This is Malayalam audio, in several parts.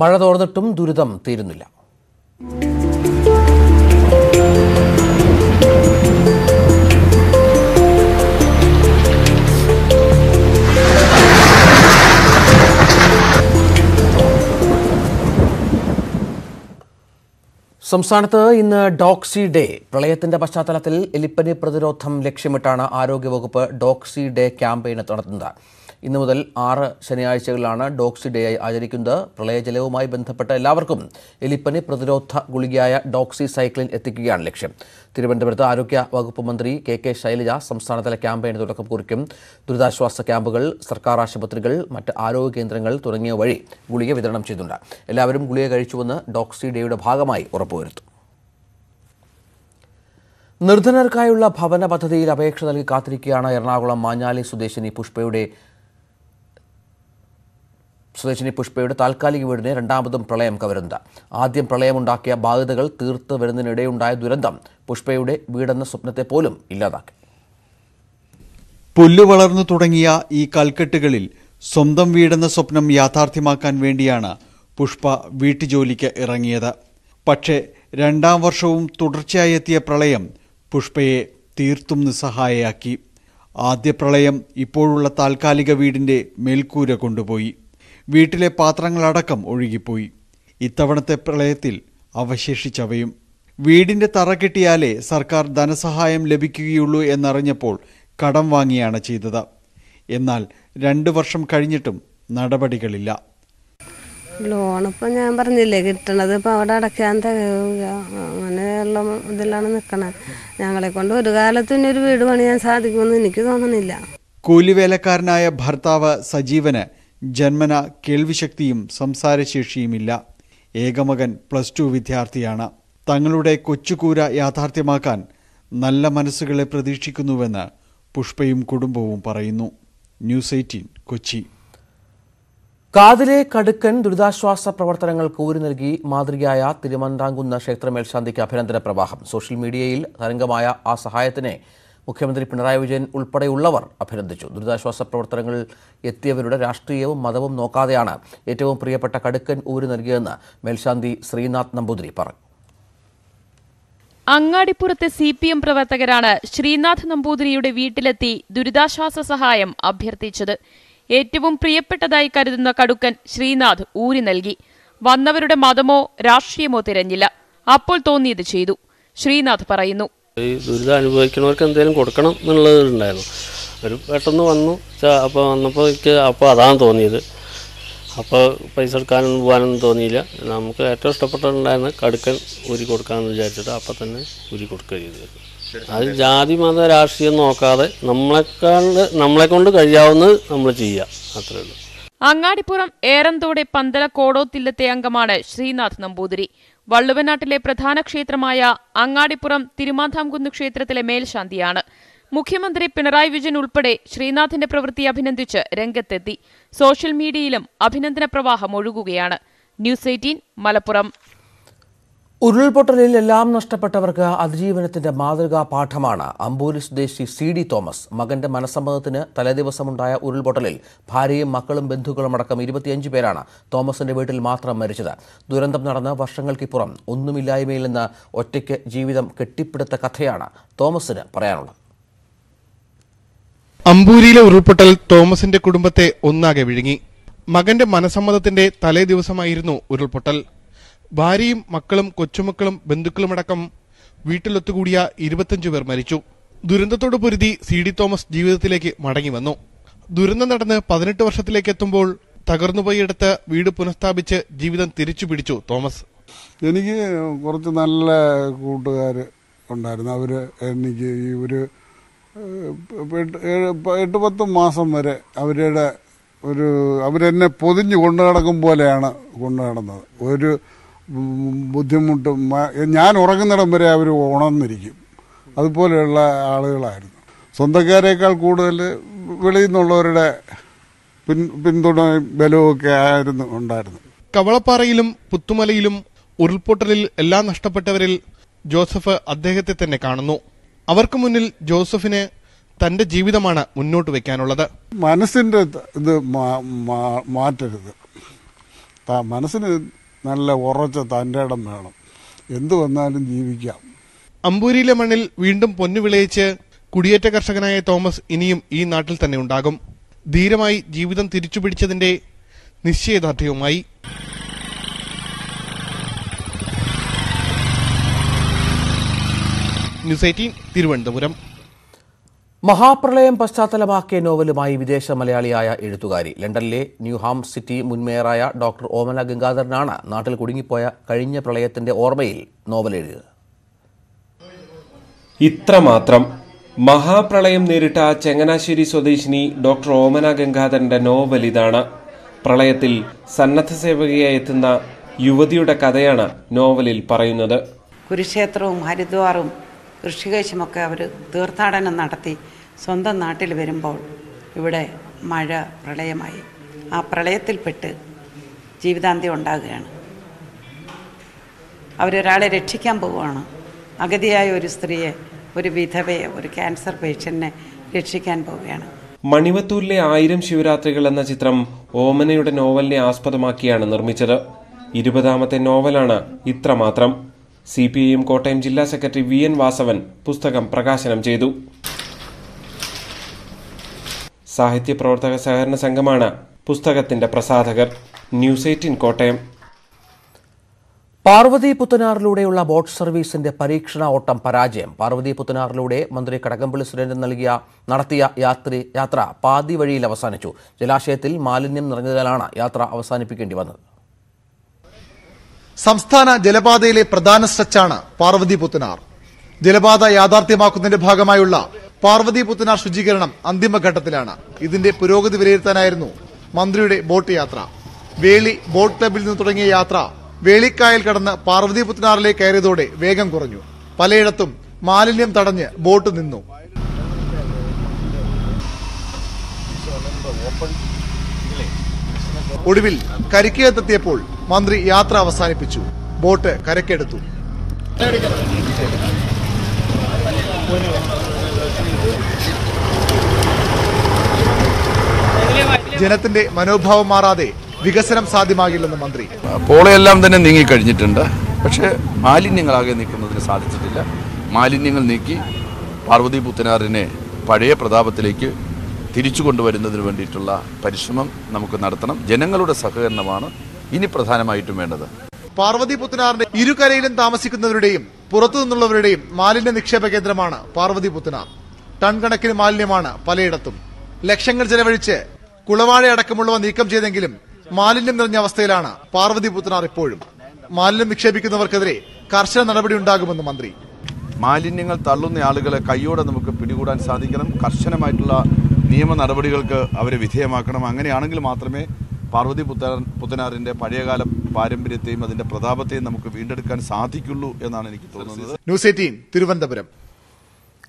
മഴ തോർന്നിട്ടും ദുരിതം തീരുന്നില്ല സംസ്ഥാനത്ത് ഇന്ന് ഡോക്സി ഡേ പ്രളയത്തിന്റെ പശ്ചാത്തലത്തിൽ എലിപ്പനി പ്രതിരോധം ലക്ഷ്യമിട്ടാണ് ആരോഗ്യവകുപ്പ് ഡോക്സി ഡേ ക്യാമ്പയിന് നടത്തുന്നത് ഇന്നു മുതൽ ആറ് ശനിയാഴ്ചകളിലാണ് ഡോക്സി ഡേ ആയി ആചരിക്കുന്നത് പ്രളയജലവുമായി ബന്ധപ്പെട്ട എല്ലാവർക്കും എലിപ്പനി പ്രതിരോധ ഗുളികയായ ഡോക്സി സൈക്ലിൻ എത്തിക്കുകയാണ് ലക്ഷ്യം തിരുവനന്തപുരത്ത് ആരോഗ്യ വകുപ്പ് മന്ത്രി കെ കെ ശൈലജ സംസ്ഥാനതല ക്യാമ്പയിന് തുടക്കം കുറിക്കും ദുരിതാശ്വാസ ക്യാമ്പുകൾ സർക്കാർ ആശുപത്രികൾ മറ്റ് ആരോഗ്യ കേന്ദ്രങ്ങൾ തുടങ്ങിയ വഴി ഗുളിക വിതരണം ചെയ്തിട്ടുണ്ട് എല്ലാവരും ഗുളിക കഴിച്ചുവെന്ന് ഡോക്സി ഡേയുടെ ഭാഗമായി ഉറപ്പുവരുത്തി തിരുവനന്തപുരത്ത് നിർധനർക്കായുള്ള ഭവന പദ്ധതിയിൽ അപേക്ഷ നൽകി കാത്തിരിക്കുകയാണ് എറണാകുളം മാഞ്ഞാലി സ്വദേശിനി പുഷ്പയുടെ സ്വദേശിനി പുഷ്പയുടെ താൽക്കാലിക വീടിന് രണ്ടാമതും പ്രളയം കവരുന്നത് ആദ്യം പ്രളയമുണ്ടാക്കിയ ബാധ്യതകൾ തീർത്ത് വരുന്നതിനിടെയുണ്ടായ ദുരന്തം പുഷ്പയുടെ വീടെന്ന സ്വപ്നത്തെ പോലും ഇല്ലാതാക്കി പുല്ലു വളർന്നു തുടങ്ങിയ ഈ കൽക്കെട്ടുകളിൽ സ്വന്തം വീടെന്ന സ്വപ്നം യാഥാർത്ഥ്യമാക്കാൻ വേണ്ടിയാണ് പുഷ്പ വീട്ടുജോലിക്ക് ഇറങ്ങിയത് പക്ഷേ രണ്ടാം വർഷവും തുടർച്ചയായി എത്തിയ പ്രളയം പുഷ്പയെ തീർത്തും നിസ്സഹായയാക്കി ആദ്യ പ്രളയം ഇപ്പോഴുള്ള താൽക്കാലിക വീടിൻ്റെ മേൽക്കൂര കൊണ്ടുപോയി വീട്ടിലെ പാത്രങ്ങളടക്കം ഒഴുകിപ്പോയി ഇത്തവണത്തെ പ്രളയത്തിൽ അവശേഷിച്ചവയും വീടിൻ്റെ തറ കിട്ടിയാലേ സർക്കാർ ധനസഹായം ലഭിക്കുകയുള്ളൂ എന്നറിഞ്ഞപ്പോൾ കടം വാങ്ങിയാണ് ചെയ്തത് എന്നാൽ രണ്ട് വർഷം കഴിഞ്ഞിട്ടും നടപടികളില്ല ലോണിപ്പോൾ ഞാൻ പറഞ്ഞില്ലേ കിട്ടണത് ഇപ്പോൾ അവിടെ അടയ്ക്കാൻ തികയില്ല അങ്ങനെയുള്ള ഇതിലാണ് നിൽക്കണത് ഞങ്ങളെ കൊണ്ട് ഒരു കാലത്ത് ഇനി ഒരു വീട് പണിയാൻ സാധിക്കുമെന്ന് എനിക്ക് തോന്നണില്ല കൂലിവേലക്കാരനായ ഭർത്താവ് സജീവന് ജന്മന കേൾവിശക്തിയും സംസാരശേഷിയുമില്ല ഏകമകൻ പ്ലസ് ടു വിദ്യാർത്ഥിയാണ് തങ്ങളുടെ കൊച്ചുകൂര യാഥാർത്ഥ്യമാക്കാൻ നല്ല മനസ്സുകളെ പ്രതീക്ഷിക്കുന്നുവെന്ന് പുഷ്പയും കുടുംബവും പറയുന്നു ന്യൂസ് എയ്റ്റീൻ കൊച്ചി കാതിലെ കടുക്കൻ ദുരിതാശ്വാസ പ്രവർത്തനങ്ങൾക്ക് ഊരി നൽകി മാതൃകയായ ക്ഷേത്ര മേൽശാന്തിക്ക് അഭിനന്ദന പ്രവാഹം സോഷ്യൽ മീഡിയയിൽ തരംഗമായ ആ സഹായത്തിനെ മുഖ്യമന്ത്രി പിണറായി വിജയൻ ഉൾപ്പെടെയുള്ളവർ അഭിനന്ദിച്ചു ദുരിതാശ്വാസ പ്രവർത്തനങ്ങളിൽ എത്തിയവരുടെ രാഷ്ട്രീയവും മതവും നോക്കാതെയാണ് ഏറ്റവും പ്രിയപ്പെട്ട കടുക്കൻ ഊരി നൽകിയതെന്ന് മേൽശാന്തി ശ്രീനാഥ് നമ്പൂതിരി പറഞ്ഞു അങ്ങാടിപ്പുറത്തെ സി പി എം പ്രവർത്തകരാണ് ശ്രീനാഥ് നമ്പൂതിരിയുടെ വീട്ടിലെത്തി ദുരിതാശ്വാസ സഹായം അഭ്യർത്ഥിച്ചത് ഏറ്റവും പ്രിയപ്പെട്ടതായി കരുതുന്ന കടുക്കൻ ശ്രീനാഥ് ഊരി നൽകി വന്നവരുടെ മതമോ രാഷ്ട്രീയമോ തിരഞ്ഞില്ല അപ്പോൾ തോന്നിയത് ചെയ്തു ശ്രീനാഥ് പറയുന്നു ഈ ദുരിതം അനുഭവിക്കുന്നവർക്ക് എന്തെങ്കിലും കൊടുക്കണം എന്നുള്ളത് ഉണ്ടായിരുന്നു ഒരു പെട്ടെന്ന് വന്നു അപ്പോൾ വന്നപ്പോൾ എനിക്ക് അപ്പോൾ അതാണ് തോന്നിയത് അപ്പോൾ പൈസ എടുക്കാനൊന്നും പോകാനൊന്നും തോന്നിയില്ല നമുക്ക് ഏറ്റവും ഇഷ്ടപ്പെട്ടിട്ടുണ്ടായിരുന്ന കടുക്കൻ ഊരി കൊടുക്കാമെന്ന് വിചാരിച്ചിട്ട് അപ്പം തന്നെ ഊരി കൊടുക്കുക ചെയ്തു അത് ജാതി മത രാഷ്ട്രീയം നോക്കാതെ നമ്മളെക്കാണ്ട് നമ്മളെ കൊണ്ട് കഴിയാവുന്നത് നമ്മൾ ചെയ്യാം അത്രേ ഉള്ളൂ അങ്ങാടിപ്പുറം ഏറന്തോടെ പന്തല കോടോത്തില്ലത്തെ അംഗമാണ് ശ്രീനാഥ് നമ്പൂതിരി വള്ളുവനാട്ടിലെ പ്രധാന ക്ഷേത്രമായ അങ്ങാടിപ്പുറം തിരുമാന്താംകുന്ന് ക്ഷേത്രത്തിലെ മേൽശാന്തിയാണ് മുഖ്യമന്ത്രി പിണറായി വിജയൻ ഉൾപ്പെടെ ശ്രീനാഥിന്റെ പ്രവൃത്തി അഭിനന്ദിച്ച് രംഗത്തെത്തി സോഷ്യൽ മീഡിയയിലും അഭിനന്ദന പ്രവാഹം ഒഴുകുകയാണ് ന്യൂസ് എയ്റ്റീൻ മലപ്പുറം ഉരുൾപൊട്ടലിൽ എല്ലാം നഷ്ടപ്പെട്ടവർക്ക് അതിജീവനത്തിന്റെ മാതൃകാ പാഠമാണ് അമ്പൂരി സ്വദേശി സി ഡി തോമസ് മകന്റെ മനസ്സമ്മതത്തിന് തലേദിവസമുണ്ടായ ഉരുൾപൊട്ടലിൽ ഭാര്യയും മക്കളും ബന്ധുക്കളും അടക്കം ഇരുപത്തിയഞ്ച് പേരാണ് തോമസിന്റെ വീട്ടിൽ മാത്രം മരിച്ചത് ദുരന്തം നടന്ന് വർഷങ്ങൾക്കിപ്പുറം ഒന്നുമില്ലായ്മയിൽ നിന്ന് ഒറ്റയ്ക്ക് ജീവിതം കെട്ടിപ്പിടുത്ത കഥയാണ് തോമസിന് പറയാനുള്ളത് അമ്പൂരിയിലെ ഉരുൾപൊട്ടൽ തോമസിന്റെ കുടുംബത്തെ ഒന്നാകെ വിഴുങ്ങി മകന്റെ മനസമ്മതത്തിന്റെ തലേ ദിവസമായിരുന്നു ഉരുൾപൊട്ടൽ ഭാര്യയും മക്കളും കൊച്ചുമക്കളും ബന്ധുക്കളുമടക്കം വീട്ടിലൊത്തുകൂടിയ ഇരുപത്തഞ്ചു പേർ മരിച്ചു ദുരന്തത്തോട് പൊരുതി സി ഡി തോമസ് ജീവിതത്തിലേക്ക് മടങ്ങി വന്നു ദുരന്തം നടന്ന് പതിനെട്ട് വർഷത്തിലേക്ക് എത്തുമ്പോൾ തകർന്നുപോയെടുത്ത് വീട് പുനഃസ്ഥാപിച്ച് ജീവിതം തിരിച്ചു പിടിച്ചു തോമസ് എനിക്ക് കുറച്ച് നല്ല കൂട്ടുകാർ ഉണ്ടായിരുന്നു അവര് എനിക്ക് ഈ ഒരു എട്ട് പത്ത് മാസം വരെ അവരുടെ ഒരു അവരെന്നെ പൊതിഞ്ഞ് കൊണ്ടു നടക്കും പോലെയാണ് കൊണ്ടു നടന്നത് ഒരു ബുദ്ധിമുട്ടും ഞാൻ ഉറങ്ങുന്നിടം വരെ അവർ ഉണർന്നിരിക്കും അതുപോലെയുള്ള ആളുകളായിരുന്നു സ്വന്തക്കാരേക്കാൾ കൂടുതൽ വെളിയിൽ നിന്നുള്ളവരുടെ പിൻ പിന്തുണയും ബലവുമൊക്കെ ആയിരുന്നു ഉണ്ടായിരുന്നു കവളപ്പാറയിലും പുത്തുമലയിലും ഉരുൾപൊട്ടലിൽ എല്ലാം നഷ്ടപ്പെട്ടവരിൽ ജോസഫ് അദ്ദേഹത്തെ തന്നെ കാണുന്നു അവർക്ക് മുന്നിൽ ജോസഫിന് തന്റെ ജീവിതമാണ് മുന്നോട്ട് വെക്കാനുള്ളത് മനസ്സിന്റെ ഇത് മാറ്റരുത് മനസ്സിന് നല്ല ഉറച്ച തന്റെ ഇടം വേണം എന്തു വന്നാലും ജീവിക്കാം അമ്പൂരിയിലെ മണ്ണിൽ വീണ്ടും പൊന്നു വിളയിച്ച് കുടിയേറ്റ കർഷകനായ തോമസ് ഇനിയും ഈ നാട്ടിൽ തന്നെ ഉണ്ടാകും ധീരമായി ജീവിതം തിരിച്ചുപിടിച്ചതിന്റെ നിശ്ചയദാർഢ്യവുമായി ന്യൂസ് എയ്റ്റീൻ തിരുവനന്തപുരം മഹാപ്രളയം പശ്ചാത്തലമാക്കിയ നോവലുമായി വിദേശ മലയാളിയായ എഴുത്തുകാരി ലണ്ടനിലെ ന്യൂഹാം സിറ്റി മുൻമേയറായ ഡോക്ടർ ഓമന ഗംഗാധരനാണ് നാട്ടിൽ കുടുങ്ങിപ്പോയ കഴിഞ്ഞ പ്രളയത്തിന്റെ ഓർമ്മയിൽ നോവൽ എഴുതുക ഇത്രമാത്രം മഹാപ്രളയം നേരിട്ട ചങ്ങനാശ്ശേരി സ്വദേശിനി ഡോക്ടർ ഓമന ഗംഗാധരന്റെ നോവൽ ഇതാണ് പ്രളയത്തിൽ സന്നദ്ധ സേവകയായി എത്തുന്ന യുവതിയുടെ കഥയാണ് നോവലിൽ പറയുന്നത് കുരുക്ഷേത്രവും ഹരിദ്വാറും ഋഷികേശുമൊക്കെ അവർ തീർത്ഥാടനം നടത്തി സ്വന്തം നാട്ടിൽ വരുമ്പോൾ ഇവിടെ മഴ പ്രളയമായി ആ പ്രളയത്തിൽപ്പെട്ട് ജീവിതാന്ത്യം ഉണ്ടാകുകയാണ് അവരൊരാളെ രക്ഷിക്കാൻ പോവുകയാണ് അഗതിയായ ഒരു സ്ത്രീയെ ഒരു വിധവയെ ഒരു ക്യാൻസർ പേഷ്യൻറ്റിനെ രക്ഷിക്കാൻ പോവുകയാണ് മണിവത്തൂരിലെ ആയിരം ശിവരാത്രികൾ എന്ന ചിത്രം ഓമനയുടെ നോവലിനെ ആസ്പദമാക്കിയാണ് നിർമ്മിച്ചത് ഇരുപതാമത്തെ നോവലാണ് ഇത്രമാത്രം C P I M Kottayam ജില്ലാ സെക്രട്ടറി വി എൻ വാസവൻ പുസ്തകം പ്രകാശനം ചെയ്തു സാഹിത്യ പ്രവർത്തക സഹകരണ സംഘമാണ് പുസ്തകത്തിന്റെ പ്രസാധകർ ന്യൂസ് എയ്റ്റീൻ കോട്ടയം പാർവതി പുത്തനാറിലൂടെയുള്ള ബോട്ട് സർവീസിന്റെ പരീക്ഷണ ഓട്ടം പരാജയം പാർവതി പുത്തനാറിലൂടെ മന്ത്രി കടകംപള്ളി സുരേന്ദ്രൻ നൽകിയ നടത്തിയ യാത്രി യാത്ര പാതി വഴിയിൽ അവസാനിച്ചു ജലാശയത്തിൽ മാലിന്യം നിറഞ്ഞതിനാലാണ് യാത്ര അവസാനിപ്പിക്കേണ്ടി വന്നത് സംസ്ഥാന ജലപാതയിലെ പ്രധാന സ്ട്രെച്ചാണ് പാർവതി പുത്തനാർ ജലപാത യാഥാർത്ഥ്യമാക്കുന്നതിന്റെ ഭാഗമായുള്ള പാർവതി പുത്തനാർ ശുചീകരണം അന്തിമഘട്ടത്തിലാണ് ഇതിന്റെ പുരോഗതി വിലയിരുത്താനായിരുന്നു മന്ത്രിയുടെ ബോട്ട് യാത്ര വേളി ബോട്ട് ക്ലബിൽ നിന്ന് തുടങ്ങിയ യാത്ര വേളിക്കായൽ കടന്ന് പാർവതി പുത്തനാറിലേക്ക് കയറിയതോടെ വേഗം കുറഞ്ഞു പലയിടത്തും മാലിന്യം തടഞ്ഞ് ബോട്ട് നിന്നു ഒടുവിൽ കരിക്കേത്തെത്തിയപ്പോൾ മന്ത്രി യാത്ര അവസാനിപ്പിച്ചു ബോട്ട് കരക്കെടുത്തു ജനത്തിന്റെ മനോഭാവം മാറാതെ വികസനം സാധ്യമാകില്ലെന്ന് മന്ത്രി പോളയെല്ലാം തന്നെ നീങ്ങിക്കഴിഞ്ഞിട്ടുണ്ട് പക്ഷേ മാലിന്യങ്ങളാകെ നീക്കുന്നതിന് സാധിച്ചിട്ടില്ല മാലിന്യങ്ങൾ നീക്കി പാർവതി പുത്തനാറിനെ പഴയ പ്രതാപത്തിലേക്ക് തിരിച്ചു കൊണ്ടുവരുന്നതിന് വേണ്ടിയിട്ടുള്ള പരിശ്രമം നമുക്ക് നടത്തണം ജനങ്ങളുടെ സഹകരണമാണ് ഇനി പ്രധാനമായിട്ടും വേണ്ടത് പാർവതി പുത്തനാറിന്റെ ഇരുകരയിലും താമസിക്കുന്നവരുടെയും പുറത്തു നിന്നുള്ളവരുടെയും മാലിന്യ നിക്ഷേപ കേന്ദ്രമാണ് പാർവതി പുത്തനാർ ടൺ കണക്കിന് മാലിന്യമാണ് പലയിടത്തും ലക്ഷങ്ങൾ ചെലവഴിച്ച് കുളവാഴ അടക്കമുള്ളവ നീക്കം ചെയ്തെങ്കിലും മാലിന്യം നിറഞ്ഞ അവസ്ഥയിലാണ് പാർവതി പുത്തനാർ ഇപ്പോഴും മാലിന്യം നിക്ഷേപിക്കുന്നവർക്കെതിരെ കർശന നടപടി ഉണ്ടാകുമെന്ന് മന്ത്രി മാലിന്യങ്ങൾ തള്ളുന്ന ആളുകളെ കൈയോടെ നമുക്ക് പിടികൂടാൻ സാധിക്കണം കർശനമായിട്ടുള്ള നിയമ നടപടികൾക്ക് അവരെ വിധേയമാക്കണം അങ്ങനെയാണെങ്കിൽ മാത്രമേ പാർവതി പുത്തൻ പുത്തനാറിൻ്റെ പഴയകാല പാരമ്പര്യത്തെയും അതിൻ്റെ പ്രതാപത്തെയും നമുക്ക് വീണ്ടെടുക്കാൻ സാധിക്കുള്ളൂ എന്നാണ് എനിക്ക് തോന്നുന്നത് ന്യൂസ് എയ്റ്റീൻ തിരുവനന്തപുരം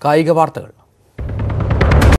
കായിക വാർത്തകൾ